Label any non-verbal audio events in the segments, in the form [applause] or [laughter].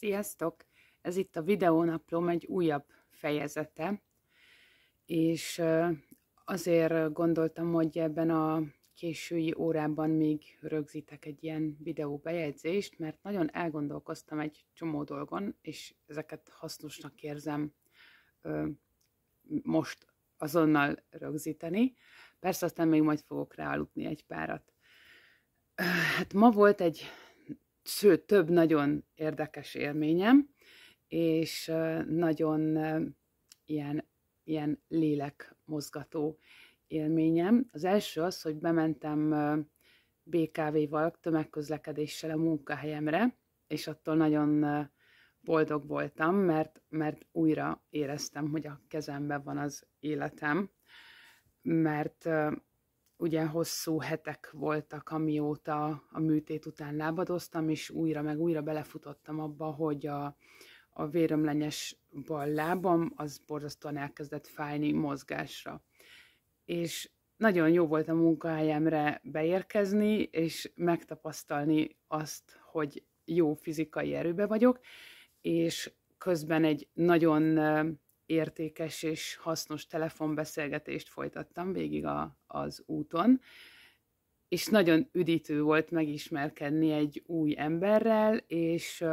Sziasztok! Ez itt a videónaplom egy újabb fejezete, és azért gondoltam, hogy ebben a késői órában még rögzítek egy ilyen videó bejegyzést, mert nagyon elgondolkoztam egy csomó dolgon, és ezeket hasznosnak érzem most azonnal rögzíteni. Persze aztán még majd fogok ráaludni egy párat. Hát ma volt egy sőt, több nagyon érdekes élményem, és nagyon ilyen, ilyen lélekmozgató élményem. Az első az, hogy bementem BKV-val, tömegközlekedéssel a munkahelyemre, és attól nagyon boldog voltam, mert, mert újra éreztem, hogy a kezemben van az életem, mert ugye hosszú hetek voltak, amióta a műtét után lábadoztam, és újra meg újra belefutottam abba, hogy a, a vérömlenyes bal lábam az borzasztóan elkezdett fájni mozgásra. És nagyon jó volt a munkahelyemre beérkezni, és megtapasztalni azt, hogy jó fizikai erőbe vagyok, és közben egy nagyon értékes és hasznos telefonbeszélgetést folytattam végig a, az úton, és nagyon üdítő volt megismerkedni egy új emberrel, és,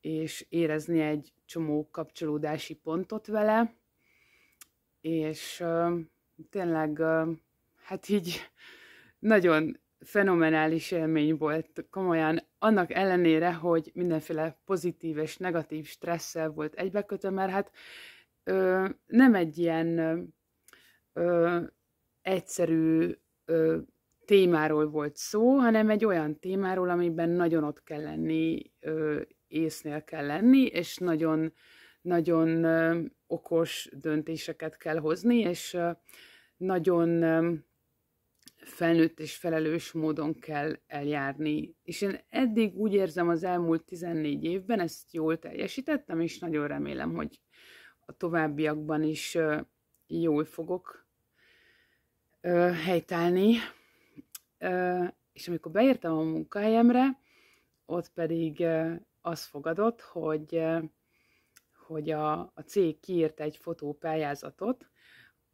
és érezni egy csomó kapcsolódási pontot vele, és tényleg, hát így [laughs] nagyon fenomenális élmény volt, komolyan. Annak ellenére, hogy mindenféle pozitív és negatív stresszel volt egybekötve, mert hát ö, nem egy ilyen ö, egyszerű ö, témáról volt szó, hanem egy olyan témáról, amiben nagyon ott kell lenni, ö, észnél kell lenni, és nagyon, nagyon ö, okos döntéseket kell hozni, és ö, nagyon felnőtt és felelős módon kell eljárni. És én eddig úgy érzem az elmúlt 14 évben ezt jól teljesítettem, és nagyon remélem, hogy a továbbiakban is jól fogok helytállni. És amikor beértem a munkahelyemre, ott pedig az fogadott, hogy, hogy a, a cég kiírt egy fotópályázatot,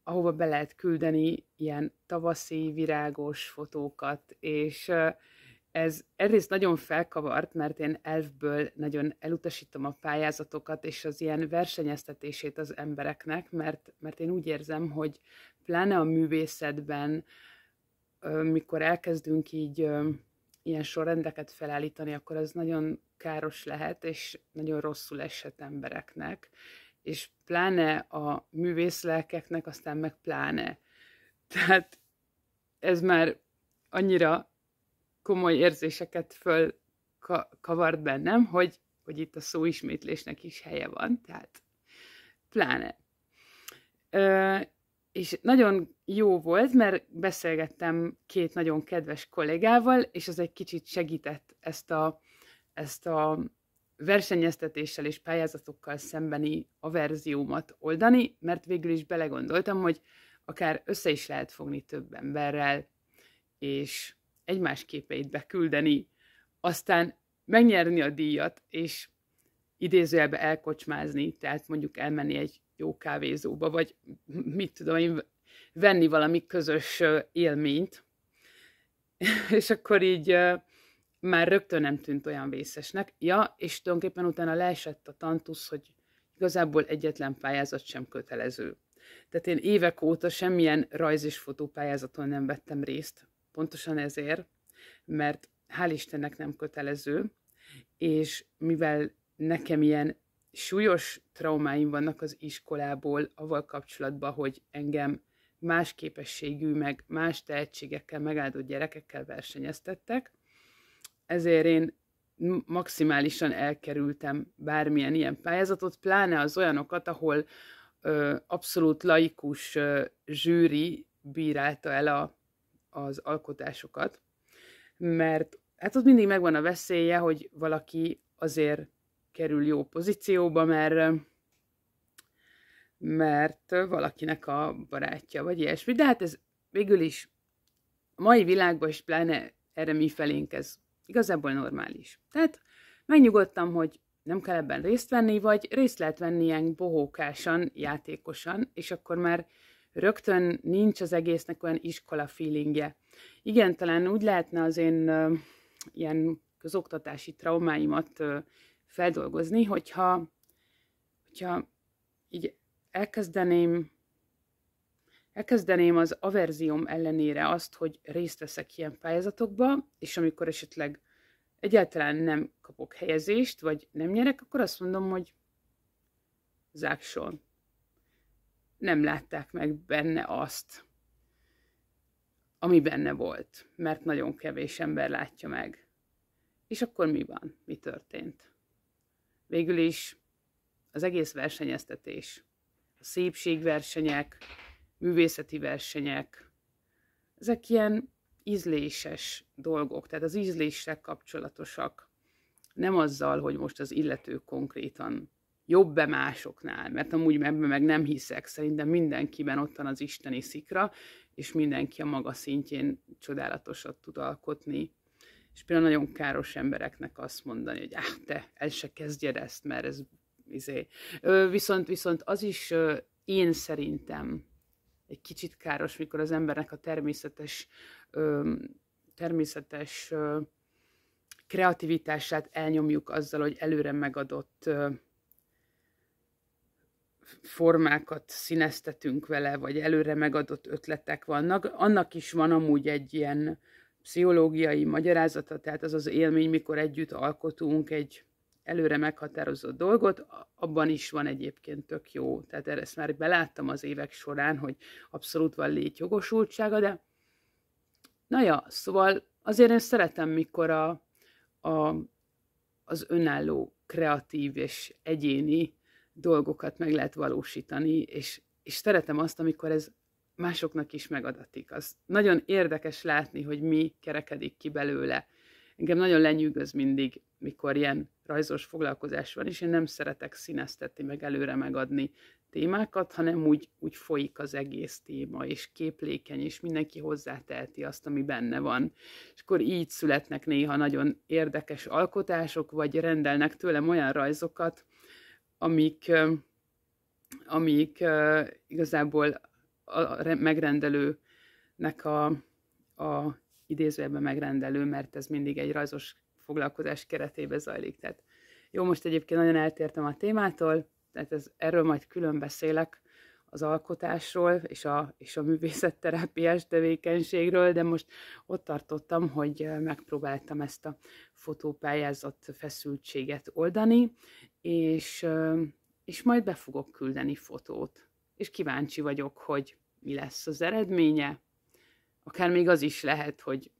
ahova be lehet küldeni ilyen tavaszi virágos fotókat, és ez egyrészt nagyon felkavart, mert én elfből nagyon elutasítom a pályázatokat és az ilyen versenyeztetését az embereknek, mert, mert én úgy érzem, hogy pláne a művészetben, mikor elkezdünk így ilyen sorrendeket felállítani, akkor az nagyon káros lehet, és nagyon rosszul esett embereknek és pláne a lelkeknek, aztán meg pláne. Tehát ez már annyira komoly érzéseket fölkavart bennem, hogy, hogy itt a szó ismétlésnek is helye van, tehát pláne. Ö, és nagyon jó volt, mert beszélgettem két nagyon kedves kollégával, és az egy kicsit segített ezt a, ezt a versenyeztetéssel és pályázatokkal szembeni averziómat oldani, mert végül is belegondoltam, hogy akár össze is lehet fogni több emberrel, és egymás képeit beküldeni, aztán megnyerni a díjat, és idézőjelbe elkocsmázni, tehát mondjuk elmenni egy jó kávézóba, vagy mit tudom én, venni valami közös élményt. [laughs] és akkor így már rögtön nem tűnt olyan vészesnek. Ja, és tulajdonképpen utána leesett a tantusz, hogy igazából egyetlen pályázat sem kötelező. Tehát én évek óta semmilyen rajz és fotópályázaton nem vettem részt, pontosan ezért, mert hál' Istennek nem kötelező, és mivel nekem ilyen súlyos traumáim vannak az iskolából, avval kapcsolatban, hogy engem más képességű, meg más tehetségekkel megáldott gyerekekkel versenyeztettek, ezért én maximálisan elkerültem bármilyen ilyen pályázatot, pláne az olyanokat, ahol ö, abszolút laikus ö, zsűri bírálta el a, az alkotásokat, mert hát ott mindig megvan a veszélye, hogy valaki azért kerül jó pozícióba, mert mert valakinek a barátja, vagy ilyesmi. De hát ez végül is a mai világban, és pláne erre mi felénk ez Igazából normális. Tehát megnyugodtam, hogy nem kell ebben részt venni, vagy részt lehet venni ilyen bohókásan, játékosan, és akkor már rögtön nincs az egésznek olyan iskola feelingje. Igen, talán úgy lehetne az én ö, ilyen közoktatási traumáimat ö, feldolgozni, hogyha, hogyha így elkezdeném Elkezdeném az averzióm ellenére azt, hogy részt veszek ilyen pályázatokba, és amikor esetleg egyáltalán nem kapok helyezést, vagy nem nyerek, akkor azt mondom, hogy zákson Nem látták meg benne azt, ami benne volt, mert nagyon kevés ember látja meg. És akkor mi van? Mi történt? Végül is az egész versenyeztetés, a szépségversenyek, művészeti versenyek. Ezek ilyen ízléses dolgok, tehát az ízléssel kapcsolatosak. Nem azzal, hogy most az illető konkrétan jobb-e másoknál, mert amúgy ebben meg nem hiszek, szerintem mindenkiben ott van az isteni szikra, és mindenki a maga szintjén csodálatosat tud alkotni. És például nagyon káros embereknek azt mondani, hogy áh, te, el se kezdjed ezt, mert ez izé. Viszont, viszont az is én szerintem egy kicsit káros, mikor az embernek a természetes, ö, természetes ö, kreativitását elnyomjuk azzal, hogy előre megadott ö, formákat színeztetünk vele, vagy előre megadott ötletek vannak. Annak is van amúgy egy ilyen pszichológiai magyarázata, tehát az az élmény, mikor együtt alkotunk egy előre meghatározott dolgot, abban is van egyébként tök jó. Tehát erre ezt már beláttam az évek során, hogy abszolút van létjogosultsága, de na ja, szóval azért én szeretem, mikor a, a, az önálló, kreatív és egyéni dolgokat meg lehet valósítani, és, és szeretem azt, amikor ez másoknak is megadatik. Az nagyon érdekes látni, hogy mi kerekedik ki belőle engem nagyon lenyűgöz mindig, mikor ilyen rajzos foglalkozás van, és én nem szeretek színeztetni, meg előre megadni témákat, hanem úgy, úgy folyik az egész téma, és képlékeny, és mindenki hozzáteheti azt, ami benne van. És akkor így születnek néha nagyon érdekes alkotások, vagy rendelnek tőlem olyan rajzokat, amik, amik igazából a megrendelőnek a, a idézőjelben megrendelő, mert ez mindig egy rajzos foglalkozás keretében zajlik. Tehát jó, most egyébként nagyon eltértem a témától, tehát ez, erről majd külön beszélek az alkotásról és a, és a művészetterápiás tevékenységről, de most ott tartottam, hogy megpróbáltam ezt a fotópályázat feszültséget oldani, és, és majd be fogok küldeni fotót. És kíváncsi vagyok, hogy mi lesz az eredménye, akár még az is lehet, hogy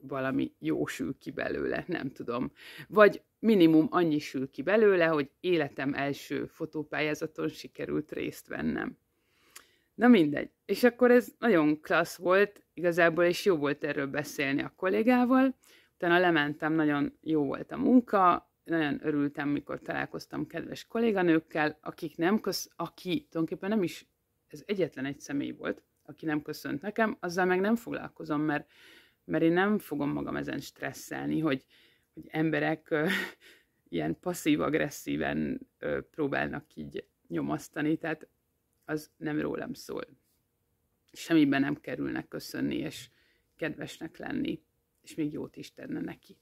valami jó sül ki belőle, nem tudom. Vagy minimum annyi sül ki belőle, hogy életem első fotópályázaton sikerült részt vennem. Na mindegy. És akkor ez nagyon klassz volt, igazából és jó volt erről beszélni a kollégával. Utána lementem, nagyon jó volt a munka, nagyon örültem, mikor találkoztam kedves kolléganőkkel, akik nem, köz, aki tulajdonképpen nem is, ez egyetlen egy személy volt, aki nem köszönt nekem, azzal meg nem foglalkozom, mert, mert én nem fogom magam ezen stresszelni, hogy, hogy emberek ö, [laughs] ilyen passzív-agresszíven ö, próbálnak így nyomasztani, tehát az nem rólam szól. Semmiben nem kerülnek köszönni, és kedvesnek lenni, és még jót is tenne neki.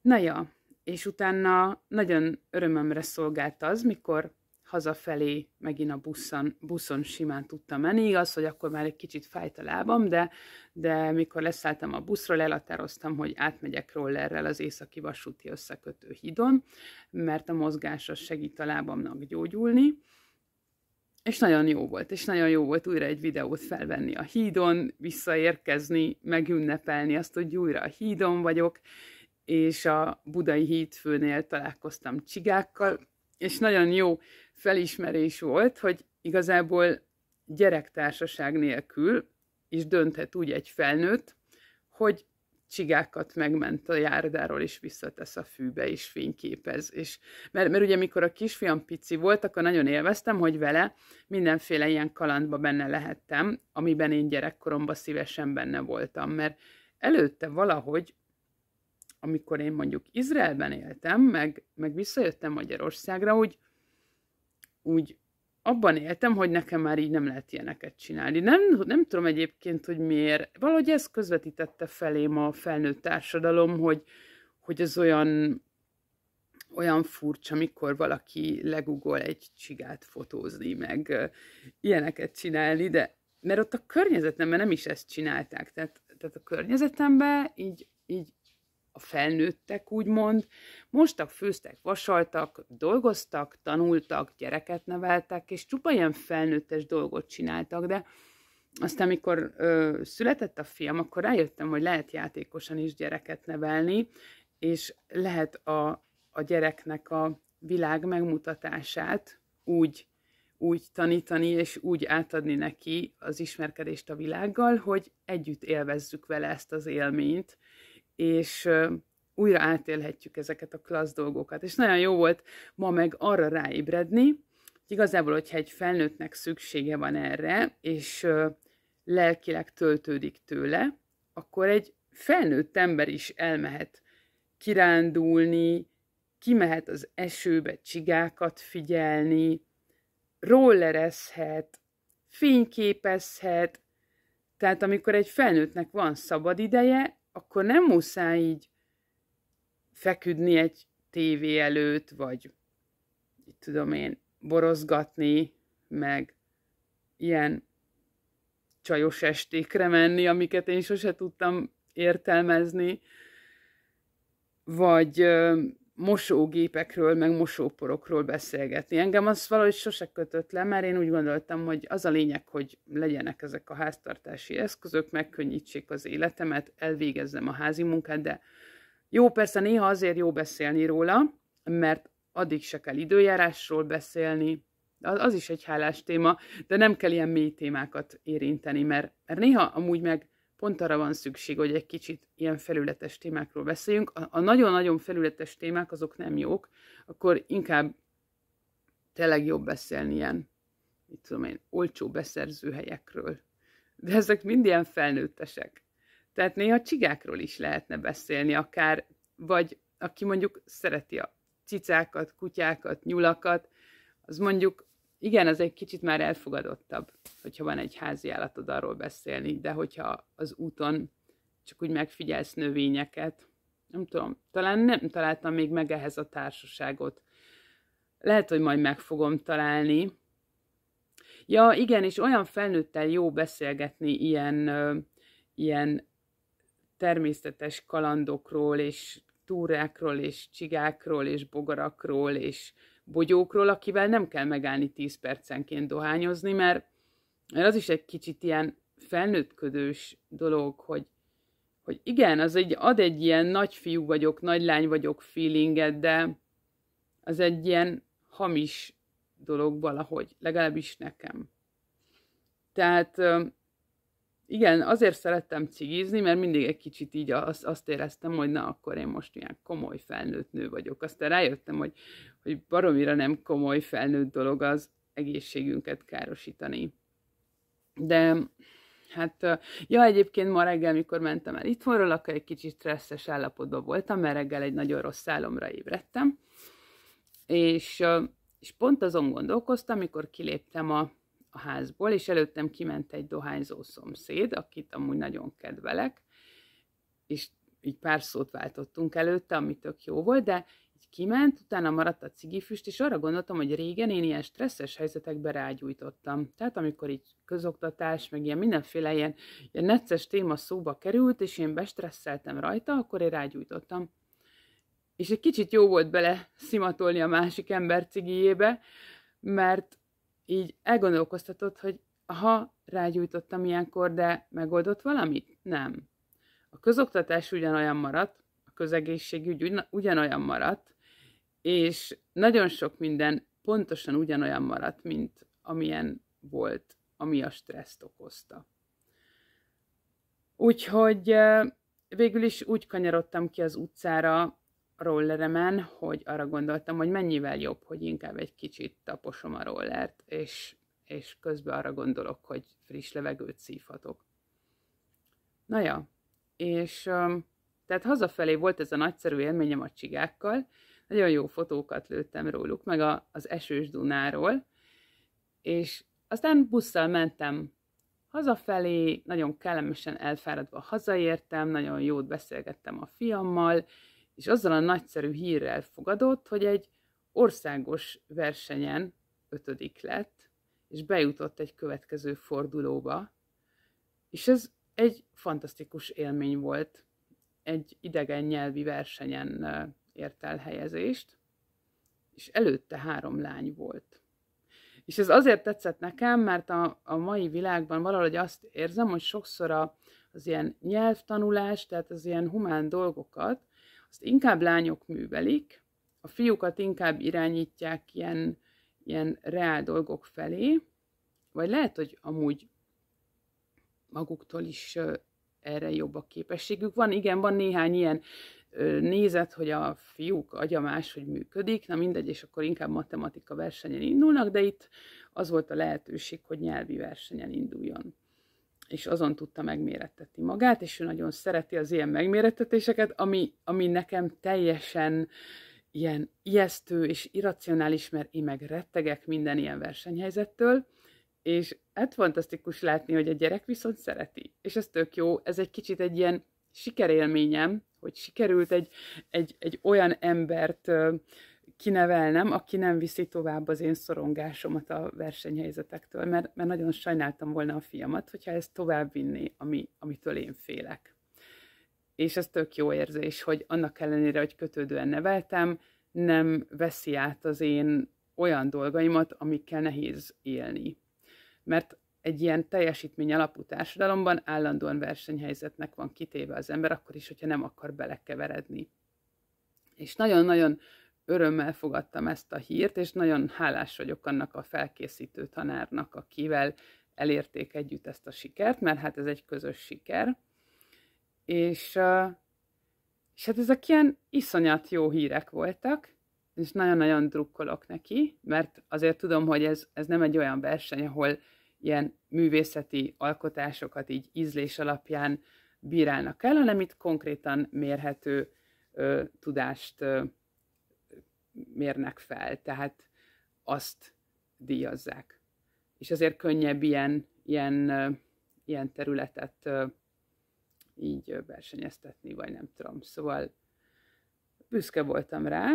Na ja, és utána nagyon örömömre szolgált az, mikor hazafelé megint a buszon, buszon simán tudtam menni. Igaz, hogy akkor már egy kicsit fájt a lábam, de, de mikor leszálltam a buszról, elhatároztam, hogy átmegyek rollerrel az északi vasúti összekötő hídon, mert a mozgás az segít a lábamnak gyógyulni. És nagyon jó volt, és nagyon jó volt újra egy videót felvenni a hídon, visszaérkezni, megünnepelni azt, hogy újra a hídon vagyok, és a budai hídfőnél találkoztam csigákkal, és nagyon jó felismerés volt, hogy igazából gyerektársaság nélkül is dönthet úgy egy felnőtt, hogy csigákat megment a járdáról, és visszatesz a fűbe, és fényképez. És, mert, mert ugye amikor a kisfiam pici volt, akkor nagyon élveztem, hogy vele mindenféle ilyen kalandba benne lehettem, amiben én gyerekkoromban szívesen benne voltam, mert előtte valahogy, amikor én mondjuk Izraelben éltem, meg, meg visszajöttem Magyarországra, úgy, úgy abban éltem, hogy nekem már így nem lehet ilyeneket csinálni. Nem, nem tudom egyébként, hogy miért. Valahogy ez közvetítette felém a felnőtt társadalom, hogy, hogy ez olyan, olyan furcsa, mikor valaki legugol egy csigát fotózni, meg ilyeneket csinálni, de mert ott a környezetemben nem is ezt csinálták. Tehát, tehát a környezetemben így, így a felnőttek úgymond, mostak, főztek, vasaltak, dolgoztak, tanultak, gyereket neveltek, és csupa ilyen felnőttes dolgot csináltak, de aztán, amikor ö, született a fiam, akkor rájöttem, hogy lehet játékosan is gyereket nevelni, és lehet a, a gyereknek a világ megmutatását úgy, úgy tanítani, és úgy átadni neki az ismerkedést a világgal, hogy együtt élvezzük vele ezt az élményt, és újra átélhetjük ezeket a klassz dolgokat. És nagyon jó volt ma meg arra ráébredni, hogy igazából, hogyha egy felnőttnek szüksége van erre, és lelkileg töltődik tőle, akkor egy felnőtt ember is elmehet kirándulni, kimehet az esőbe csigákat figyelni, rollerezhet, fényképezhet, tehát amikor egy felnőttnek van szabad ideje, akkor nem muszáj így feküdni egy tévé előtt, vagy tudom én, borozgatni, meg ilyen csajos estékre menni, amiket én sose tudtam értelmezni, vagy mosógépekről, meg mosóporokról beszélgetni. Engem az valahogy sose kötött le, mert én úgy gondoltam, hogy az a lényeg, hogy legyenek ezek a háztartási eszközök, megkönnyítsék az életemet, elvégezzem a házi munkát, de jó, persze néha azért jó beszélni róla, mert addig se kell időjárásról beszélni, az is egy hálás téma, de nem kell ilyen mély témákat érinteni, mert, mert néha amúgy meg pont arra van szükség, hogy egy kicsit ilyen felületes témákról beszéljünk. A nagyon-nagyon felületes témák azok nem jók, akkor inkább tényleg jobb beszélni ilyen, mit tudom én, olcsó beszerzőhelyekről. De ezek mind ilyen felnőttesek. Tehát néha csigákról is lehetne beszélni akár, vagy aki mondjuk szereti a cicákat, kutyákat, nyulakat, az mondjuk igen, ez egy kicsit már elfogadottabb, hogyha van egy házi állatod arról beszélni, de hogyha az úton csak úgy megfigyelsz növényeket, nem tudom, talán nem találtam még meg ehhez a társaságot. Lehet, hogy majd meg fogom találni. Ja, igen, és olyan felnőttel jó beszélgetni ilyen, ö, ilyen természetes kalandokról, és túrákról, és csigákról, és bogarakról, és bogyókról, akivel nem kell megállni 10 percenként dohányozni, mert, mert az is egy kicsit ilyen felnőttködős dolog, hogy, hogy igen, az egy, ad egy ilyen nagy fiú vagyok, nagy lány vagyok feelinget, de az egy ilyen hamis dolog valahogy, legalábbis nekem. Tehát igen, azért szerettem cigizni, mert mindig egy kicsit így azt, azt éreztem, hogy na, akkor én most ilyen komoly felnőtt nő vagyok. Aztán rájöttem, hogy, hogy baromira nem komoly felnőtt dolog az egészségünket károsítani. De hát, ja, egyébként ma reggel, mikor mentem el itthonról, akkor egy kicsit stresszes állapotban voltam, mert reggel egy nagyon rossz álomra ébredtem, és, és pont azon gondolkoztam, mikor kiléptem a a házból, és előttem kiment egy dohányzó szomszéd, akit amúgy nagyon kedvelek, és így pár szót váltottunk előtte, ami tök jó volt, de így kiment, utána maradt a cigifüst, és arra gondoltam, hogy régen én ilyen stresszes helyzetekbe rágyújtottam. Tehát amikor így közoktatás, meg ilyen mindenféle ilyen, ilyen necces téma szóba került, és én bestresszeltem rajta, akkor én rágyújtottam. És egy kicsit jó volt bele szimatolni a másik ember cigijébe, mert így elgondolkoztatott, hogy aha, rágyújtottam ilyenkor, de megoldott valamit? Nem. A közoktatás ugyanolyan maradt, a közegészségügy ugyanolyan maradt, és nagyon sok minden pontosan ugyanolyan maradt, mint amilyen volt, ami a stresszt okozta. Úgyhogy eh, végül is úgy kanyarodtam ki az utcára, rolleremen, hogy arra gondoltam, hogy mennyivel jobb, hogy inkább egy kicsit taposom a rollert, és, és közben arra gondolok, hogy friss levegőt szívhatok. Na ja, és tehát hazafelé volt ez a nagyszerű élményem a csigákkal, nagyon jó fotókat lőttem róluk, meg a, az esős Dunáról, és aztán busszal mentem hazafelé, nagyon kellemesen elfáradva hazaértem, nagyon jót beszélgettem a fiammal, és azzal a nagyszerű hírrel fogadott, hogy egy országos versenyen ötödik lett, és bejutott egy következő fordulóba, és ez egy fantasztikus élmény volt, egy idegen nyelvi versenyen ért el helyezést, és előtte három lány volt. És ez azért tetszett nekem, mert a, a mai világban valahogy azt érzem, hogy sokszor a, az ilyen nyelvtanulás, tehát az ilyen humán dolgokat ezt inkább lányok művelik, a fiúkat inkább irányítják ilyen, ilyen reál dolgok felé, vagy lehet, hogy amúgy maguktól is erre jobb a képességük van. Igen, van néhány ilyen nézet, hogy a fiúk agya máshogy működik, na mindegy, és akkor inkább matematika versenyen indulnak, de itt az volt a lehetőség, hogy nyelvi versenyen induljon és azon tudta megmérettetni magát, és ő nagyon szereti az ilyen megmérettetéseket, ami, ami nekem teljesen ilyen ijesztő és irracionális, mert én meg rettegek minden ilyen versenyhelyzettől, és hát fantasztikus látni, hogy a gyerek viszont szereti, és ez tök jó, ez egy kicsit egy ilyen sikerélményem, hogy sikerült egy, egy, egy olyan embert kinevelnem, aki nem viszi tovább az én szorongásomat a versenyhelyzetektől, mert, mert nagyon sajnáltam volna a fiamat, hogyha ezt tovább vinni, ami, amitől én félek. És ez tök jó érzés, hogy annak ellenére, hogy kötődően neveltem, nem veszi át az én olyan dolgaimat, amikkel nehéz élni. Mert egy ilyen teljesítmény alapú társadalomban állandóan versenyhelyzetnek van kitéve az ember, akkor is, hogyha nem akar belekeveredni. És nagyon-nagyon örömmel fogadtam ezt a hírt, és nagyon hálás vagyok annak a felkészítő tanárnak, akivel elérték együtt ezt a sikert, mert hát ez egy közös siker. És, és hát ezek ilyen iszonyat jó hírek voltak, és nagyon-nagyon drukkolok neki, mert azért tudom, hogy ez, ez nem egy olyan verseny, ahol ilyen művészeti alkotásokat így ízlés alapján bírálnak el, hanem itt konkrétan mérhető ö, tudást ö, mérnek fel, tehát azt díjazzák. És azért könnyebb ilyen, ilyen, ilyen területet így versenyeztetni, vagy nem tudom. Szóval büszke voltam rá,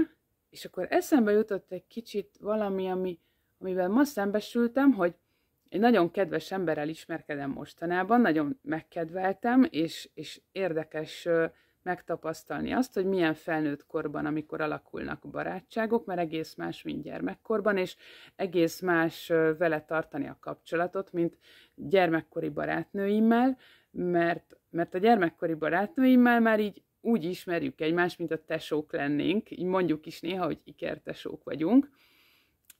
és akkor eszembe jutott egy kicsit valami, ami, amivel ma szembesültem, hogy egy nagyon kedves emberrel ismerkedem mostanában, nagyon megkedveltem, és, és érdekes megtapasztalni azt, hogy milyen felnőtt korban, amikor alakulnak barátságok, mert egész más, mint gyermekkorban, és egész más vele tartani a kapcsolatot, mint gyermekkori barátnőimmel, mert, mert a gyermekkori barátnőimmel már így úgy ismerjük egymást, mint a tesók lennénk, így mondjuk is néha, hogy ikertesók vagyunk,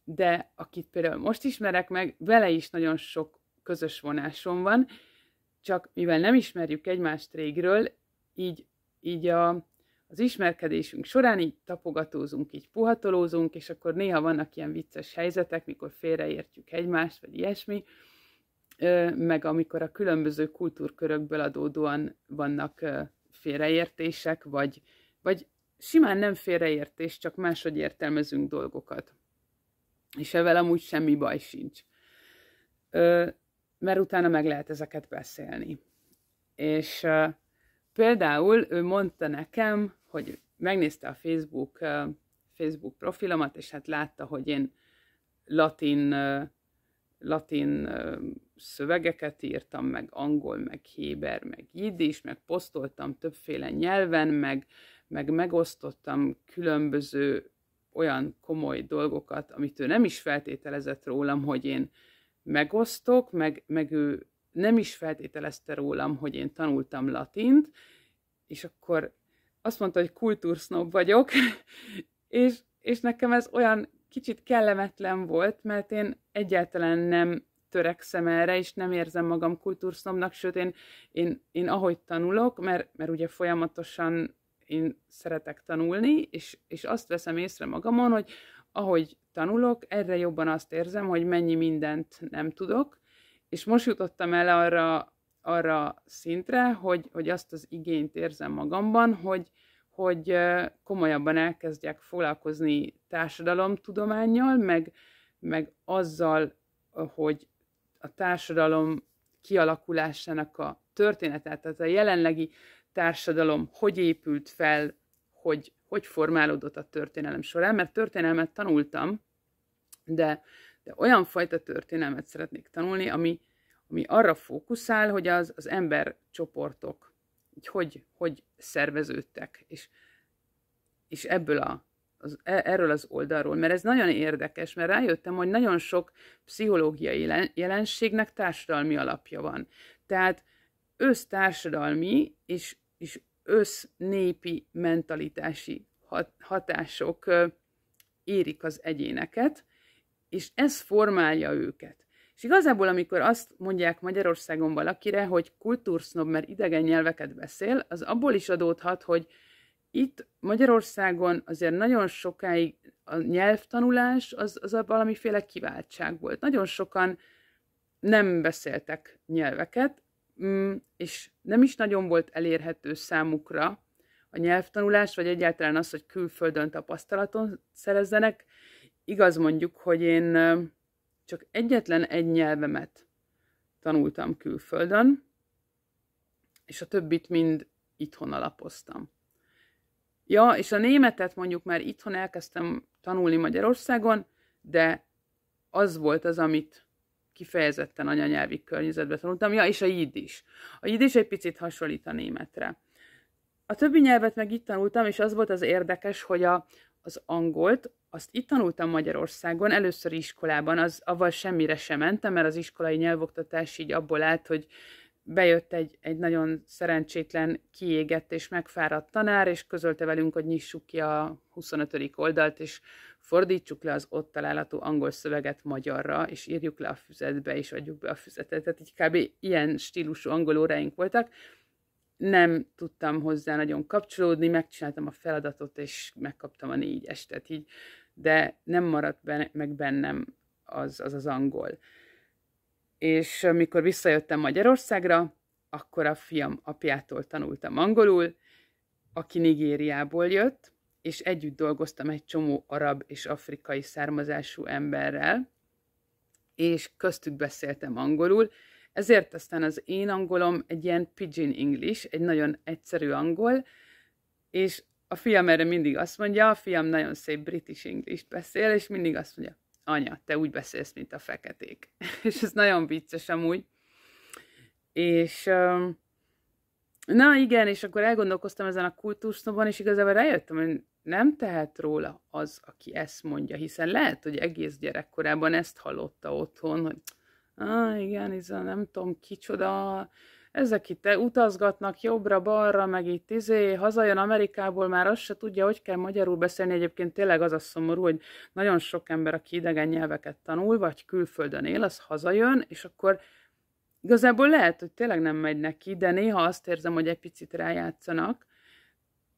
de akit például most ismerek meg, vele is nagyon sok közös vonásom van, csak mivel nem ismerjük egymást régről, így így a, az ismerkedésünk során így tapogatózunk, így puhatolózunk, és akkor néha vannak ilyen vicces helyzetek, mikor félreértjük egymást, vagy ilyesmi, meg amikor a különböző kultúrkörökből adódóan vannak félreértések, vagy, vagy simán nem félreértés, csak máshogy értelmezünk dolgokat. És ezzel amúgy semmi baj sincs. Mert utána meg lehet ezeket beszélni. És Például ő mondta nekem, hogy megnézte a Facebook, Facebook profilomat, és hát látta, hogy én latin, latin szövegeket írtam, meg angol, meg héber, meg jiddis, meg posztoltam többféle nyelven, meg, meg megosztottam különböző olyan komoly dolgokat, amit ő nem is feltételezett rólam, hogy én megosztok, meg, meg ő nem is feltételezte rólam, hogy én tanultam latint, és akkor azt mondta, hogy kultúrsznob vagyok, [laughs] és, és nekem ez olyan kicsit kellemetlen volt, mert én egyáltalán nem törekszem erre, és nem érzem magam kultúrsznobnak sőt, én, én, én ahogy tanulok, mert, mert ugye folyamatosan én szeretek tanulni, és, és azt veszem észre magamon, hogy ahogy tanulok, erre jobban azt érzem, hogy mennyi mindent nem tudok, és most jutottam el arra, arra szintre, hogy, hogy azt az igényt érzem magamban, hogy, hogy komolyabban elkezdjek foglalkozni társadalomtudományjal, meg, meg azzal, hogy a társadalom kialakulásának a történetét, tehát a jelenlegi társadalom hogy épült fel, hogy, hogy formálódott a történelem során, mert történelmet tanultam, de de olyan fajta történelmet szeretnék tanulni, ami, ami arra fókuszál, hogy az, az embercsoportok így hogy, hogy szerveződtek, és, és ebből a, az, e, erről az oldalról, mert ez nagyon érdekes, mert rájöttem, hogy nagyon sok pszichológiai jelenségnek társadalmi alapja van. Tehát össztársadalmi és, és össznépi mentalitási hatások érik az egyéneket, és ez formálja őket. És igazából, amikor azt mondják Magyarországon valakire, hogy kultúrsznob, mert idegen nyelveket beszél, az abból is adódhat, hogy itt Magyarországon azért nagyon sokáig a nyelvtanulás az, az a valamiféle kiváltság volt. Nagyon sokan nem beszéltek nyelveket, mm, és nem is nagyon volt elérhető számukra a nyelvtanulás, vagy egyáltalán az, hogy külföldön tapasztalaton szerezzenek igaz mondjuk, hogy én csak egyetlen egy nyelvemet tanultam külföldön, és a többit mind itthon alapoztam. Ja, és a németet mondjuk már itthon elkezdtem tanulni Magyarországon, de az volt az, amit kifejezetten anyanyelvi környezetben tanultam. Ja, és a jiddis. A jiddis egy picit hasonlít a németre. A többi nyelvet meg itt tanultam, és az volt az érdekes, hogy a, az angolt, azt itt tanultam Magyarországon, először iskolában, az avval semmire sem mentem, mert az iskolai nyelvoktatás így abból állt, hogy bejött egy, egy nagyon szerencsétlen, kiégett és megfáradt tanár, és közölte velünk, hogy nyissuk ki a 25. oldalt, és fordítsuk le az ott található angol szöveget magyarra, és írjuk le a füzetbe, és adjuk be a füzetet. Tehát így kb. ilyen stílusú angol óráink voltak, nem tudtam hozzá nagyon kapcsolódni, megcsináltam a feladatot, és megkaptam a négy estet így, de nem maradt benne, meg bennem az, az az angol. És amikor visszajöttem Magyarországra, akkor a fiam apjától tanultam angolul, aki Nigériából jött, és együtt dolgoztam egy csomó arab és afrikai származású emberrel, és köztük beszéltem angolul, ezért aztán az én angolom egy ilyen pidgin English, egy nagyon egyszerű angol, és a fiam erre mindig azt mondja, a fiam nagyon szép british english beszél, és mindig azt mondja, anya, te úgy beszélsz, mint a feketék. [laughs] és ez nagyon vicces amúgy. És na igen, és akkor elgondolkoztam ezen a kultúrszobon, és igazából rájöttem, hogy nem tehet róla az, aki ezt mondja, hiszen lehet, hogy egész gyerekkorában ezt hallotta otthon, hogy ah, igen, ez a nem tudom kicsoda, ezek itt utazgatnak jobbra-balra, meg itt izé, hazajön Amerikából, már azt se tudja, hogy kell magyarul beszélni. Egyébként tényleg az a szomorú, hogy nagyon sok ember, aki idegen nyelveket tanul, vagy külföldön él, az hazajön, és akkor igazából lehet, hogy tényleg nem megy neki, de néha azt érzem, hogy egy picit rájátszanak.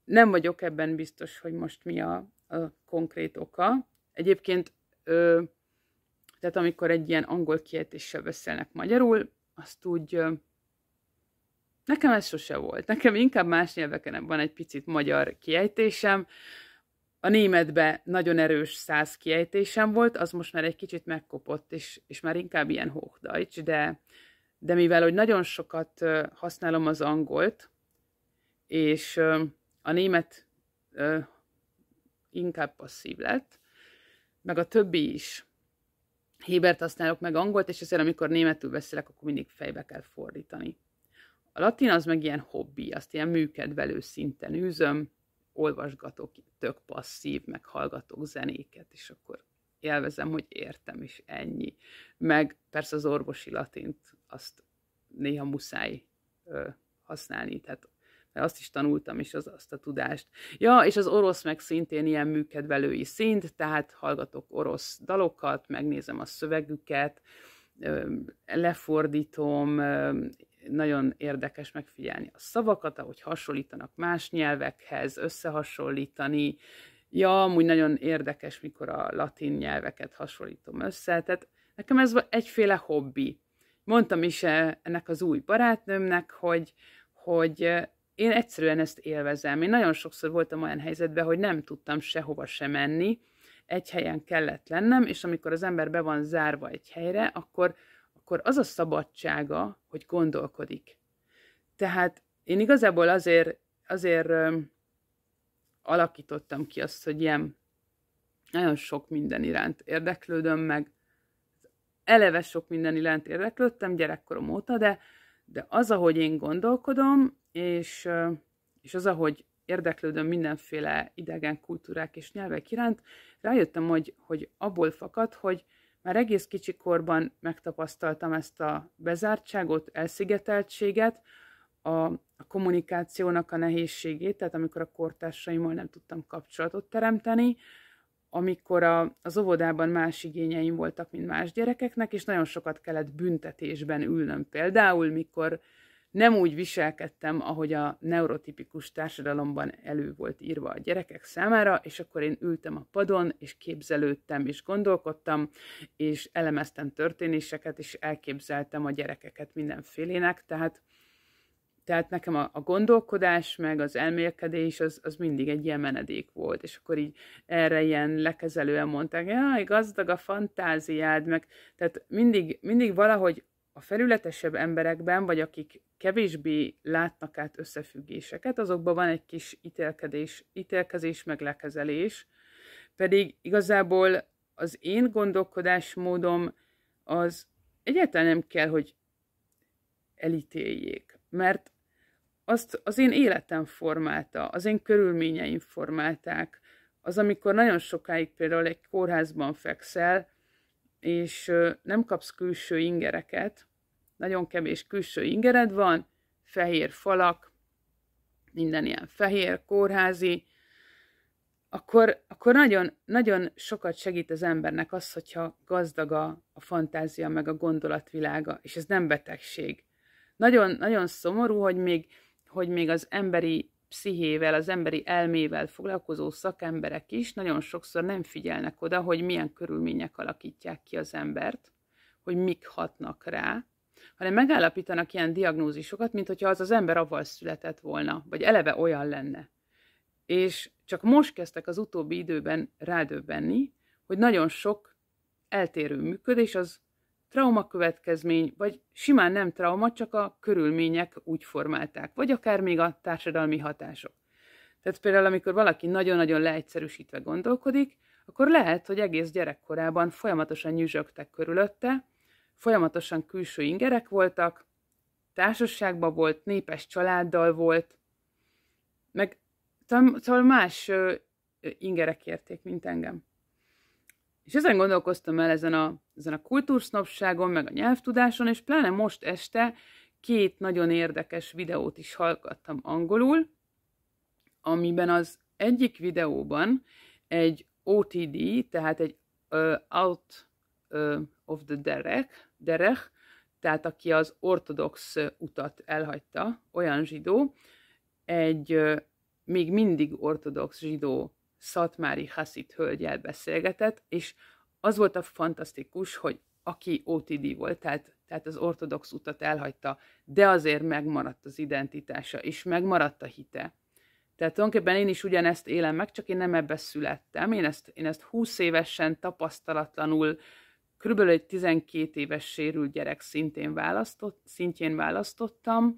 Nem vagyok ebben biztos, hogy most mi a, a konkrét oka. Egyébként ö, tehát amikor egy ilyen angol kiejtéssel beszélnek magyarul, azt úgy... Nekem ez sose volt. Nekem inkább más nyelveken van egy picit magyar kiejtésem. A németbe nagyon erős száz kiejtésem volt, az most már egy kicsit megkopott, és, és már inkább ilyen hochdeuts, de, de mivel, hogy nagyon sokat használom az angolt, és a német inkább passzív lett, meg a többi is Hébert használok meg angolt, és azért amikor németül beszélek, akkor mindig fejbe kell fordítani. A latin az meg ilyen hobbi, azt ilyen műkedvelő szinten űzöm, olvasgatok tök passzív, meg hallgatok zenéket, és akkor élvezem, hogy értem is ennyi. Meg persze az orvosi latint, azt néha muszáj ö, használni, tehát azt is tanultam, és az, azt a tudást. Ja, és az orosz meg szintén ilyen műkedvelői szint, tehát hallgatok orosz dalokat, megnézem a szövegüket, lefordítom, nagyon érdekes megfigyelni a szavakat, ahogy hasonlítanak más nyelvekhez, összehasonlítani. Ja, amúgy nagyon érdekes, mikor a latin nyelveket hasonlítom össze, tehát nekem ez egyféle hobbi. Mondtam is eh, ennek az új barátnőmnek, hogy, hogy eh, én egyszerűen ezt élvezem. Én nagyon sokszor voltam olyan helyzetben, hogy nem tudtam sehova se menni, egy helyen kellett lennem, és amikor az ember be van zárva egy helyre, akkor, akkor az a szabadsága, hogy gondolkodik. Tehát én igazából azért, azért ö, alakítottam ki azt, hogy ilyen nagyon sok minden iránt érdeklődöm, meg eleve sok minden iránt érdeklődtem gyerekkorom óta, de de az, ahogy én gondolkodom, és, és az, ahogy érdeklődöm mindenféle idegen kultúrák és nyelvek iránt, rájöttem, hogy, hogy abból fakad, hogy már egész kicsi korban megtapasztaltam ezt a bezártságot, elszigeteltséget, a, a kommunikációnak a nehézségét, tehát amikor a kortársaimmal nem tudtam kapcsolatot teremteni, amikor a, az óvodában más igényeim voltak, mint más gyerekeknek, és nagyon sokat kellett büntetésben ülnöm. Például, mikor nem úgy viselkedtem, ahogy a neurotipikus társadalomban elő volt írva a gyerekek számára, és akkor én ültem a padon, és képzelődtem, és gondolkodtam, és elemeztem történéseket, és elképzeltem a gyerekeket mindenfélének, tehát tehát nekem a, a gondolkodás, meg az elmélkedés, az, az mindig egy ilyen menedék volt. És akkor így erre ilyen lekezelően mondták, jaj, gazdag a fantáziád, meg tehát mindig, mindig valahogy a felületesebb emberekben, vagy akik kevésbé látnak át összefüggéseket, azokban van egy kis ítélkedés, ítélkezés, meg lekezelés, pedig igazából az én gondolkodásmódom az egyáltalán nem kell, hogy elítéljék, mert azt az én életem formálta, az én körülményeim formálták. Az, amikor nagyon sokáig például egy kórházban fekszel, és nem kapsz külső ingereket, nagyon kevés külső ingered van, fehér falak, minden ilyen fehér, kórházi, akkor, akkor nagyon, nagyon sokat segít az embernek az, hogyha gazdag a, a fantázia, meg a gondolatvilága, és ez nem betegség. Nagyon, nagyon szomorú, hogy még hogy még az emberi pszichével, az emberi elmével foglalkozó szakemberek is nagyon sokszor nem figyelnek oda, hogy milyen körülmények alakítják ki az embert, hogy mik hatnak rá, hanem megállapítanak ilyen diagnózisokat, mint hogyha az az ember avval született volna, vagy eleve olyan lenne. És csak most kezdtek az utóbbi időben rádöbbenni, hogy nagyon sok eltérő működés az trauma következmény, vagy simán nem trauma, csak a körülmények úgy formálták, vagy akár még a társadalmi hatások. Tehát például, amikor valaki nagyon-nagyon leegyszerűsítve gondolkodik, akkor lehet, hogy egész gyerekkorában folyamatosan nyüzsögtek körülötte, folyamatosan külső ingerek voltak, társaságban volt, népes családdal volt, meg szóval más ingerek érték, mint engem. És ezen gondolkoztam el ezen a, ezen a kultúrsznopságon, meg a nyelvtudáson, és pláne most este két nagyon érdekes videót is hallgattam angolul, amiben az egyik videóban egy OTD, tehát egy uh, out uh, of the derek, derek, tehát aki az ortodox utat elhagyta, olyan zsidó, egy uh, még mindig ortodox zsidó szatmári haszit hölgyel beszélgetett, és az volt a fantasztikus, hogy aki OTD volt, tehát, tehát az ortodox utat elhagyta, de azért megmaradt az identitása, és megmaradt a hite. Tehát tulajdonképpen én is ugyanezt élem meg, csak én nem ebbe születtem. Én ezt, én ezt 20 évesen, tapasztalatlanul, körülbelül egy 12 éves sérült gyerek szintén választott, szintjén választottam,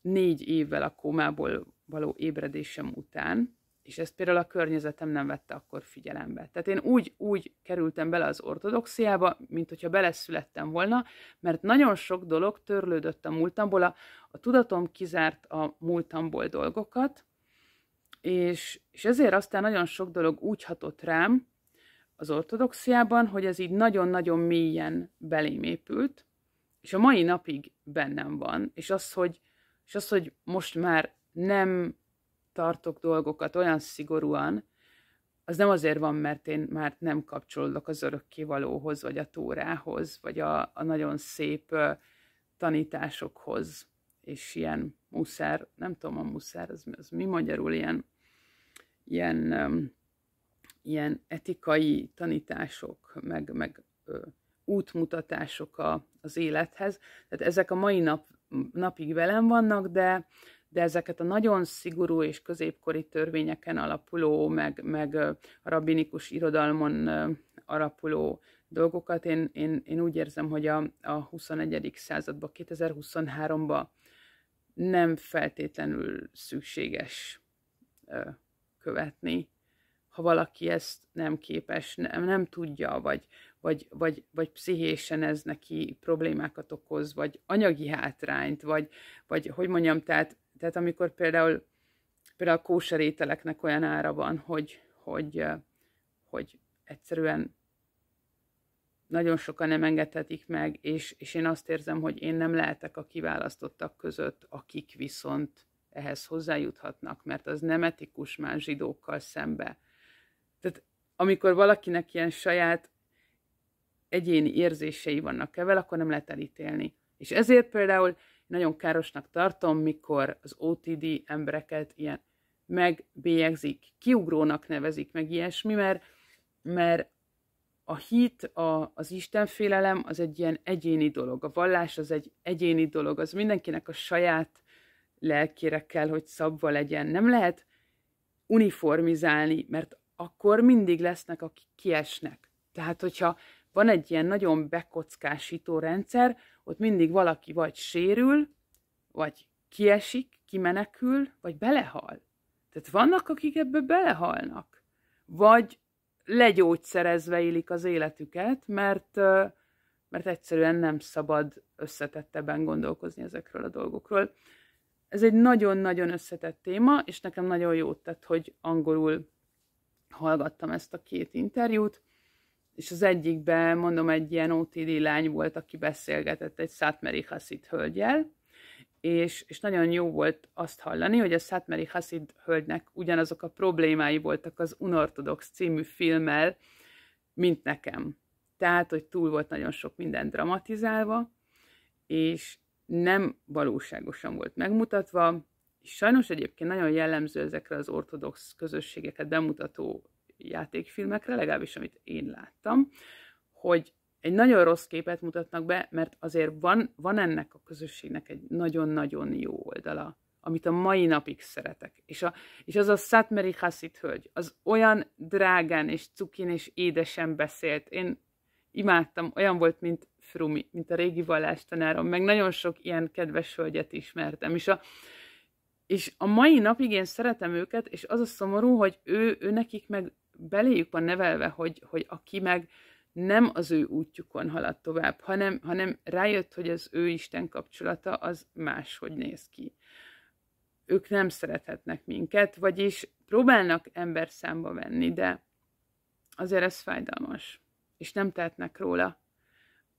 négy évvel a kómából való ébredésem után. És ezt például a környezetem nem vette akkor figyelembe. Tehát én úgy, úgy kerültem bele az ortodoxiába, mint hogyha beleszülettem volna, mert nagyon sok dolog törlődött a múltamból, a, a tudatom kizárt a múltamból dolgokat, és, és ezért aztán nagyon sok dolog úgy hatott rám az ortodoxiában, hogy ez így nagyon-nagyon mélyen belém épült, és a mai napig bennem van, és az, hogy, és az, hogy most már nem tartok dolgokat olyan szigorúan, az nem azért van, mert én már nem kapcsolódok az örökkivalóhoz, vagy a tórához, vagy a, a nagyon szép uh, tanításokhoz, és ilyen muszár, nem tudom, a muszár, az, az mi magyarul, ilyen, ilyen, um, ilyen etikai tanítások, meg, meg uh, útmutatások a, az élethez. Tehát ezek a mai nap, napig velem vannak, de de ezeket a nagyon szigorú és középkori törvényeken alapuló, meg, meg a rabinikus irodalmon alapuló dolgokat én, én, én úgy érzem, hogy a, a 21. században, 2023-ban nem feltétlenül szükséges követni ha valaki ezt nem képes, nem, nem tudja, vagy, vagy, vagy, vagy pszichésen ez neki problémákat okoz, vagy anyagi hátrányt, vagy, vagy hogy mondjam, tehát tehát amikor például, például a kóser ételeknek olyan ára van, hogy, hogy, hogy egyszerűen nagyon sokan nem engedhetik meg, és, és én azt érzem, hogy én nem lehetek a kiválasztottak között, akik viszont ehhez hozzájuthatnak, mert az nem etikus már zsidókkal szembe. Tehát amikor valakinek ilyen saját egyéni érzései vannak evel, akkor nem lehet elítélni. És ezért például nagyon károsnak tartom, mikor az OTD embereket ilyen megbélyegzik, kiugrónak nevezik, meg ilyesmi, mert, mert a hit, a, az istenfélelem az egy ilyen egyéni dolog, a vallás az egy egyéni dolog, az mindenkinek a saját lelkére kell, hogy szabva legyen. Nem lehet uniformizálni, mert akkor mindig lesznek, akik kiesnek. Tehát, hogyha van egy ilyen nagyon bekockásító rendszer, ott mindig valaki vagy sérül, vagy kiesik, kimenekül, vagy belehal. Tehát vannak, akik ebbe belehalnak. Vagy legyógyszerezve élik az életüket, mert, mert egyszerűen nem szabad összetetteben gondolkozni ezekről a dolgokról. Ez egy nagyon-nagyon összetett téma, és nekem nagyon jót tett, hogy angolul hallgattam ezt a két interjút és az egyikben, mondom, egy ilyen OTD lány volt, aki beszélgetett egy Szátmeri Haszid hölgyel, és, és nagyon jó volt azt hallani, hogy a Szátmeri Haszid hölgynek ugyanazok a problémái voltak az Unorthodox című filmmel, mint nekem. Tehát, hogy túl volt nagyon sok minden dramatizálva, és nem valóságosan volt megmutatva, és sajnos egyébként nagyon jellemző ezekre az ortodox közösségeket bemutató játékfilmekre, legalábbis amit én láttam, hogy egy nagyon rossz képet mutatnak be, mert azért van, van ennek a közösségnek egy nagyon-nagyon jó oldala, amit a mai napig szeretek. És, a, és az a Szatmeri Hassit hölgy, az olyan drágán és cukin és édesen beszélt. Én imádtam, olyan volt, mint Frumi, mint a régi vallástanárom, meg nagyon sok ilyen kedves hölgyet ismertem. És a, és a mai napig én szeretem őket, és az a szomorú, hogy ő, ő nekik meg beléjük van nevelve, hogy, hogy aki meg nem az ő útjukon halad tovább, hanem, hanem rájött, hogy az ő Isten kapcsolata az máshogy néz ki. Ők nem szerethetnek minket, vagyis próbálnak ember számba venni, de azért ez fájdalmas, és nem tehetnek róla.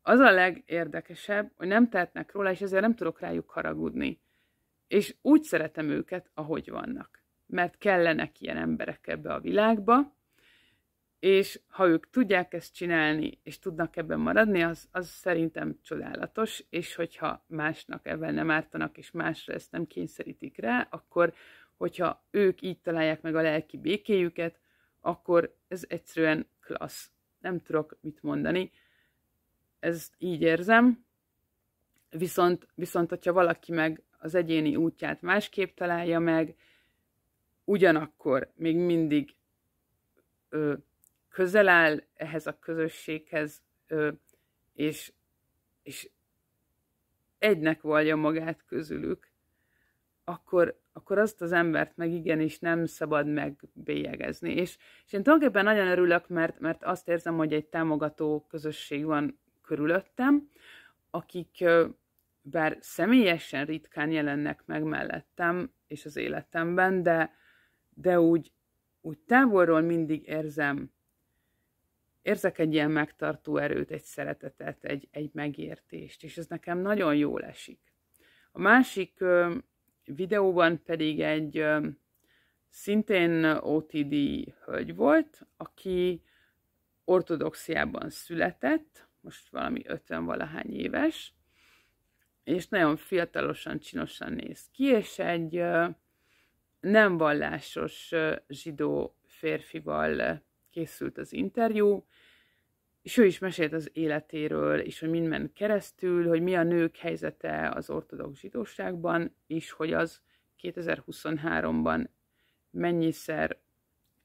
Az a legérdekesebb, hogy nem tehetnek róla, és ezért nem tudok rájuk haragudni. És úgy szeretem őket, ahogy vannak. Mert kellenek ilyen emberek ebbe a világba, és ha ők tudják ezt csinálni, és tudnak ebben maradni, az, az szerintem csodálatos, és hogyha másnak ebben nem ártanak, és másra ezt nem kényszerítik rá, akkor hogyha ők így találják meg a lelki békéjüket, akkor ez egyszerűen klassz. Nem tudok mit mondani. Ez így érzem. Viszont, viszont hogyha valaki meg az egyéni útját másképp találja meg, ugyanakkor még mindig ö, közel áll ehhez a közösséghez, és, és egynek vallja magát közülük, akkor, akkor azt az embert meg igenis nem szabad megbélyegezni. És, és én tulajdonképpen nagyon örülök, mert, mert azt érzem, hogy egy támogató közösség van körülöttem, akik bár személyesen ritkán jelennek meg mellettem és az életemben, de, de úgy, úgy távolról mindig érzem érzek egy ilyen megtartó erőt, egy szeretetet, egy, egy megértést, és ez nekem nagyon jól esik. A másik ö, videóban pedig egy ö, szintén OTD hölgy volt, aki ortodoxiában született, most valami 50 valahány éves, és nagyon fiatalosan, csinosan néz ki, és egy ö, nem vallásos zsidó férfival készült az interjú, és ő is mesélt az életéről, és hogy minden keresztül, hogy mi a nők helyzete az ortodox zsidóságban, és hogy az 2023-ban mennyiszer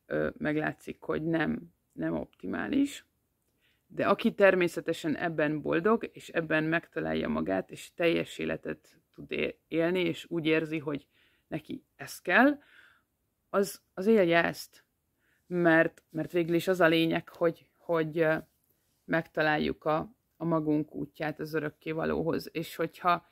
ö, meglátszik, hogy nem, nem optimális. De aki természetesen ebben boldog, és ebben megtalálja magát, és teljes életet tud élni, és úgy érzi, hogy neki ez kell, az, az élje ezt mert, mert végül is az a lényeg, hogy, hogy megtaláljuk a, a magunk útját az örökkévalóhoz, és hogyha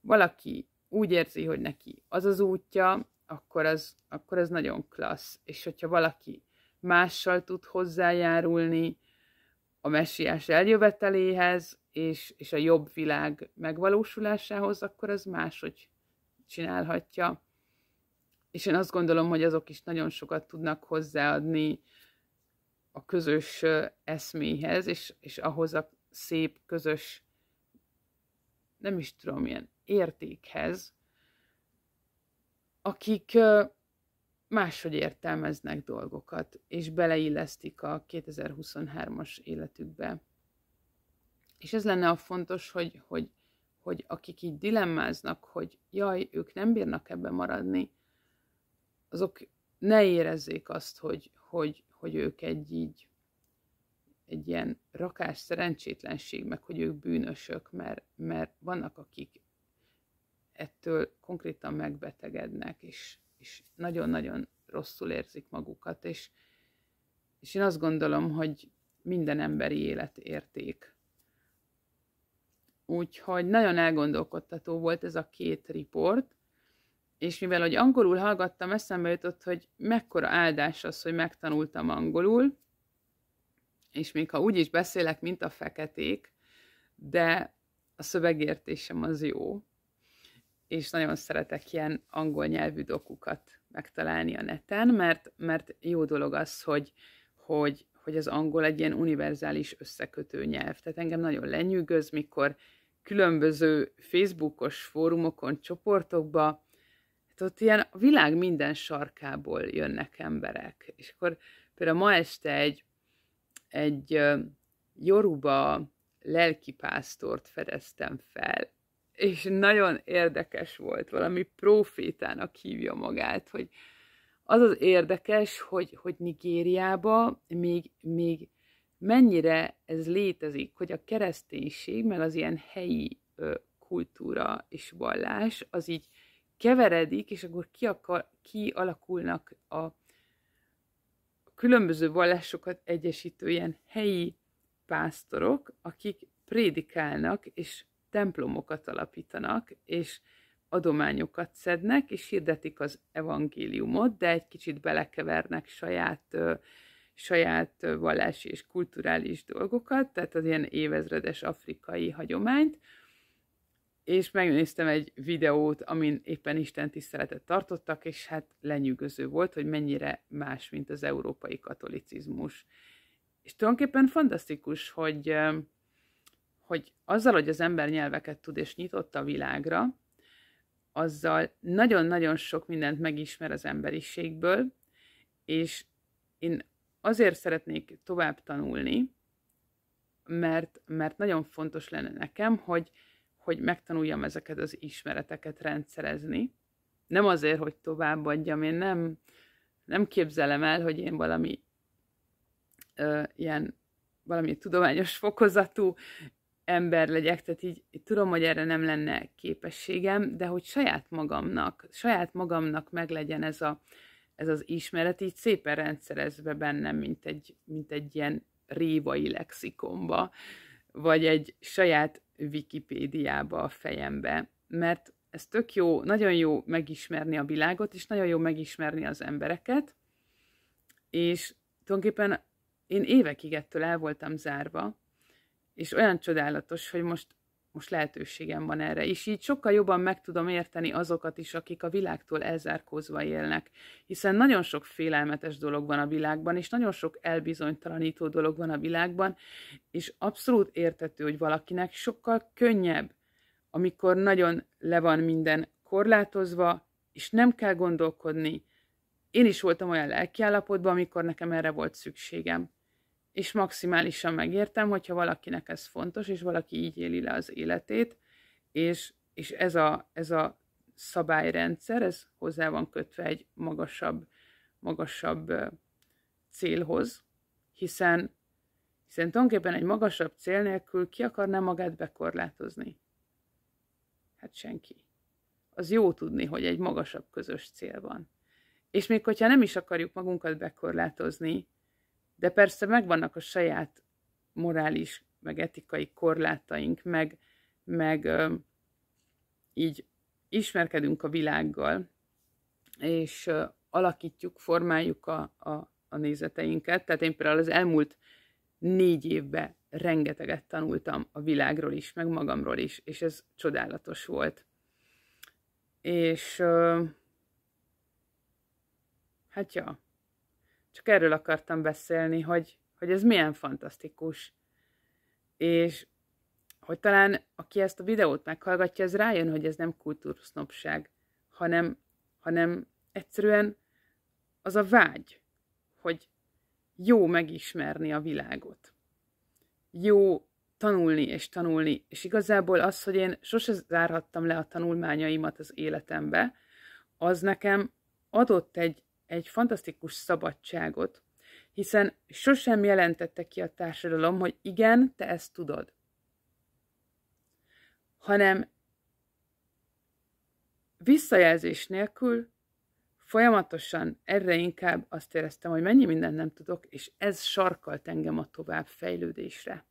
valaki úgy érzi, hogy neki az az útja, akkor az, akkor az nagyon klassz. És hogyha valaki mással tud hozzájárulni a messiás eljöveteléhez, és, és a jobb világ megvalósulásához, akkor az máshogy csinálhatja és én azt gondolom, hogy azok is nagyon sokat tudnak hozzáadni a közös eszméhez, és, és ahhoz a szép, közös, nem is tudom, milyen értékhez, akik máshogy értelmeznek dolgokat, és beleillesztik a 2023-as életükbe. És ez lenne a fontos, hogy, hogy, hogy akik így dilemmáznak, hogy jaj, ők nem bírnak ebbe maradni, azok ne érezzék azt, hogy, hogy, hogy ők egy így egy ilyen rakás szerencsétlenség, meg hogy ők bűnösök, mert, mert vannak, akik ettől konkrétan megbetegednek, és, és nagyon-nagyon rosszul érzik magukat, és, és én azt gondolom, hogy minden emberi élet érték. Úgyhogy nagyon elgondolkodtató volt ez a két riport, és mivel, hogy angolul hallgattam, eszembe jutott, hogy mekkora áldás az, hogy megtanultam angolul, és még ha úgy is beszélek, mint a feketék, de a szövegértésem az jó, és nagyon szeretek ilyen angol nyelvű dokukat megtalálni a neten, mert, mert jó dolog az, hogy, hogy, hogy az angol egy ilyen univerzális összekötő nyelv. Tehát engem nagyon lenyűgöz, mikor különböző Facebookos fórumokon, csoportokba Hát ott ilyen a világ minden sarkából jönnek emberek. És akkor például ma este egy, egy Joruba lelkipásztort fedeztem fel, és nagyon érdekes volt, valami profétának hívja magát, hogy az az érdekes, hogy, hogy Nigériába még, még mennyire ez létezik, hogy a kereszténység, mert az ilyen helyi ö, kultúra és vallás, az így keveredik, és akkor kiakar, kialakulnak a különböző vallásokat egyesítő ilyen helyi pásztorok, akik prédikálnak, és templomokat alapítanak, és adományokat szednek, és hirdetik az evangéliumot, de egy kicsit belekevernek saját, saját vallási és kulturális dolgokat, tehát az ilyen évezredes afrikai hagyományt, és megnéztem egy videót, amin éppen Isten tiszteletet tartottak, és hát lenyűgöző volt, hogy mennyire más, mint az európai katolicizmus. És tulajdonképpen fantasztikus, hogy, hogy azzal, hogy az ember nyelveket tud és nyitott a világra, azzal nagyon-nagyon sok mindent megismer az emberiségből, és én azért szeretnék tovább tanulni, mert, mert nagyon fontos lenne nekem, hogy, hogy megtanuljam ezeket az ismereteket rendszerezni. Nem azért, hogy továbbadjam, én nem, nem képzelem el, hogy én valami ö, ilyen valami tudományos fokozatú ember legyek, tehát így, így tudom, hogy erre nem lenne képességem, de hogy saját magamnak, saját magamnak meglegyen ez, a, ez az ismeret, így szépen rendszerezve bennem, mint egy, mint egy ilyen révai lexikomba, vagy egy saját Wikipédiába a fejembe, mert ez tök jó, nagyon jó megismerni a világot, és nagyon jó megismerni az embereket, és tulajdonképpen én évekig ettől el voltam zárva, és olyan csodálatos, hogy most most lehetőségem van erre, és így sokkal jobban meg tudom érteni azokat is, akik a világtól elzárkózva élnek, hiszen nagyon sok félelmetes dolog van a világban, és nagyon sok elbizonytalanító dolog van a világban, és abszolút értető, hogy valakinek sokkal könnyebb, amikor nagyon le van minden korlátozva, és nem kell gondolkodni. Én is voltam olyan lelkiállapotban, amikor nekem erre volt szükségem és maximálisan megértem, hogyha valakinek ez fontos, és valaki így éli le az életét, és, és ez, a, ez a szabályrendszer, ez hozzá van kötve egy magasabb, magasabb célhoz, hiszen, hiszen tulajdonképpen egy magasabb cél nélkül ki akarná magát bekorlátozni? Hát senki. Az jó tudni, hogy egy magasabb közös cél van. És még hogyha nem is akarjuk magunkat bekorlátozni, de persze megvannak a saját morális, meg etikai korlátaink, meg, meg ö, így ismerkedünk a világgal, és ö, alakítjuk, formáljuk a, a, a nézeteinket. Tehát én például az elmúlt négy évben rengeteget tanultam a világról is, meg magamról is, és ez csodálatos volt. És ö, hát ja, csak erről akartam beszélni, hogy, hogy ez milyen fantasztikus. És hogy talán aki ezt a videót meghallgatja, ez rájön, hogy ez nem kultúrsznopság, hanem, hanem egyszerűen az a vágy, hogy jó megismerni a világot. Jó tanulni és tanulni, és igazából az, hogy én sose zárhattam le a tanulmányaimat az életembe, az nekem adott egy egy fantasztikus szabadságot, hiszen sosem jelentette ki a társadalom, hogy igen, te ezt tudod. Hanem visszajelzés nélkül folyamatosan erre inkább azt éreztem, hogy mennyi mindent nem tudok, és ez sarkalt engem a tovább fejlődésre,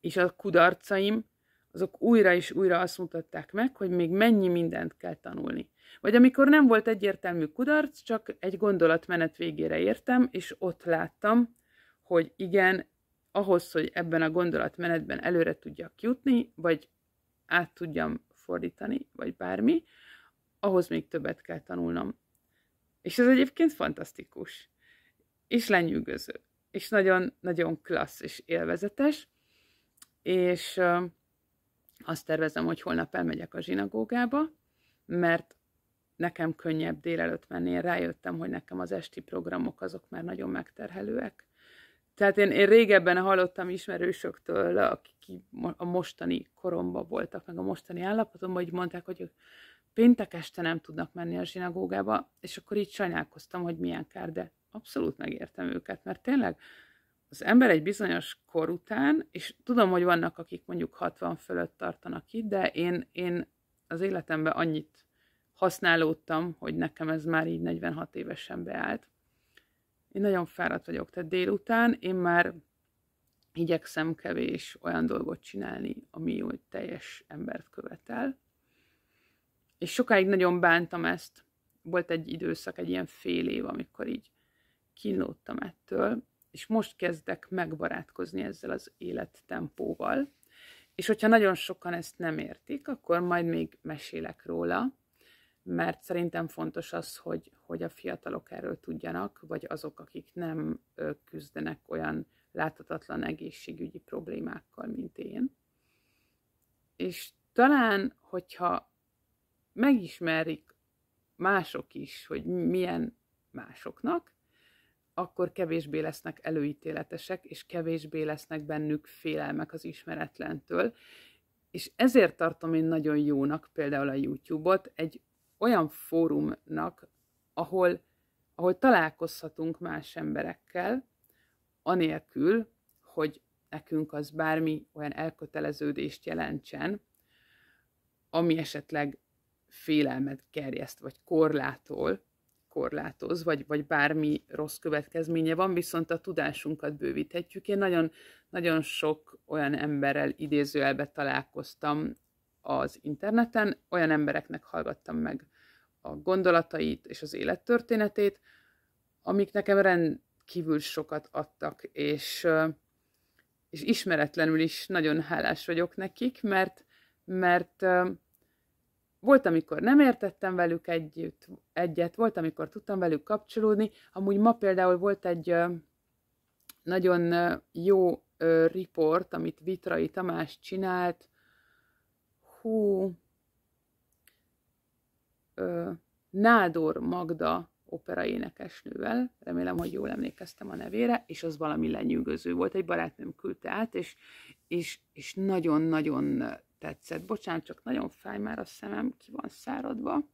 És a kudarcaim, azok újra és újra azt mutatták meg, hogy még mennyi mindent kell tanulni. Vagy amikor nem volt egyértelmű kudarc, csak egy gondolatmenet végére értem, és ott láttam, hogy igen, ahhoz, hogy ebben a gondolatmenetben előre tudjak jutni, vagy át tudjam fordítani, vagy bármi, ahhoz még többet kell tanulnom. És ez egyébként fantasztikus, és lenyűgöző, és nagyon-nagyon klassz és élvezetes, és azt tervezem, hogy holnap elmegyek a zsinagógába, mert nekem könnyebb délelőtt menni, én rájöttem, hogy nekem az esti programok azok már nagyon megterhelőek. Tehát én, én régebben hallottam ismerősöktől, akik a mostani koromban voltak, meg a mostani állapotomban, hogy mondták, hogy ők péntek este nem tudnak menni a zsinagógába, és akkor így sajnálkoztam, hogy milyen kár, de abszolút megértem őket, mert tényleg az ember egy bizonyos kor után, és tudom, hogy vannak, akik mondjuk 60 fölött tartanak itt, de én, én az életemben annyit használódtam, hogy nekem ez már így 46 évesen beállt. Én nagyon fáradt vagyok, tehát délután én már igyekszem kevés olyan dolgot csinálni, ami jó teljes embert követel. És sokáig nagyon bántam ezt. Volt egy időszak, egy ilyen fél év, amikor így kínlódtam ettől, és most kezdek megbarátkozni ezzel az élettempóval. És hogyha nagyon sokan ezt nem értik, akkor majd még mesélek róla, mert szerintem fontos az, hogy, hogy a fiatalok erről tudjanak, vagy azok, akik nem küzdenek olyan láthatatlan egészségügyi problémákkal, mint én. És talán, hogyha megismerik mások is, hogy milyen másoknak, akkor kevésbé lesznek előítéletesek, és kevésbé lesznek bennük félelmek az ismeretlentől. És ezért tartom én nagyon jónak például a YouTube-ot, egy olyan fórumnak, ahol, ahol találkozhatunk más emberekkel, anélkül, hogy nekünk az bármi olyan elköteleződést jelentsen, ami esetleg félelmet kerjeszt, vagy korlátol, korlátoz, vagy, vagy bármi rossz következménye van, viszont a tudásunkat bővíthetjük. Én nagyon, nagyon sok olyan emberrel idézőelbe találkoztam az interneten, olyan embereknek hallgattam meg a gondolatait és az élettörténetét, amik nekem rendkívül sokat adtak, és, és ismeretlenül is nagyon hálás vagyok nekik, mert, mert volt, amikor nem értettem velük együtt, egyet, volt, amikor tudtam velük kapcsolódni. Amúgy ma például volt egy nagyon jó riport, amit Vitrai Tamás csinált. Hú, Nádor Magda operaénekesnővel, remélem, hogy jól emlékeztem a nevére, és az valami lenyűgöző volt, egy barátnőm küldte át, és, és, és nagyon-nagyon tetszett. Bocsánat, csak nagyon fáj már a szemem, ki van száradva.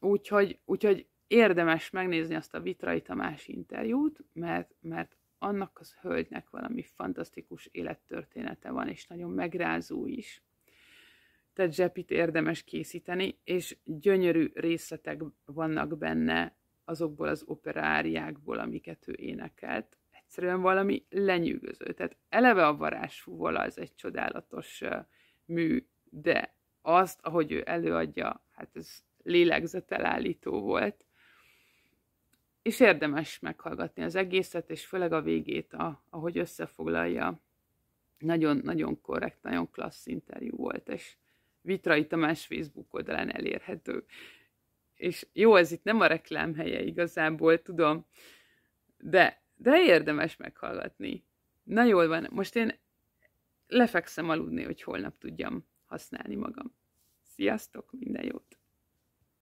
Úgyhogy, úgyhogy érdemes megnézni azt a Vitrai Tamás interjút, mert, mert annak az hölgynek valami fantasztikus élettörténete van, és nagyon megrázó is tehát zsepit érdemes készíteni, és gyönyörű részletek vannak benne azokból az operáriákból, amiket ő énekelt. Egyszerűen valami lenyűgöző. Tehát eleve a varázsfúval az egy csodálatos mű, de azt, ahogy ő előadja, hát ez lélegzetelállító volt. És érdemes meghallgatni az egészet, és főleg a végét, a, ahogy összefoglalja. Nagyon-nagyon korrekt, nagyon klassz interjú volt, és Vitrai Tamás Facebook oldalán elérhető. És jó, ez itt nem a reklám helye igazából, tudom, de, de érdemes meghallgatni. Na jól van, most én lefekszem aludni, hogy holnap tudjam használni magam. Sziasztok, minden jót!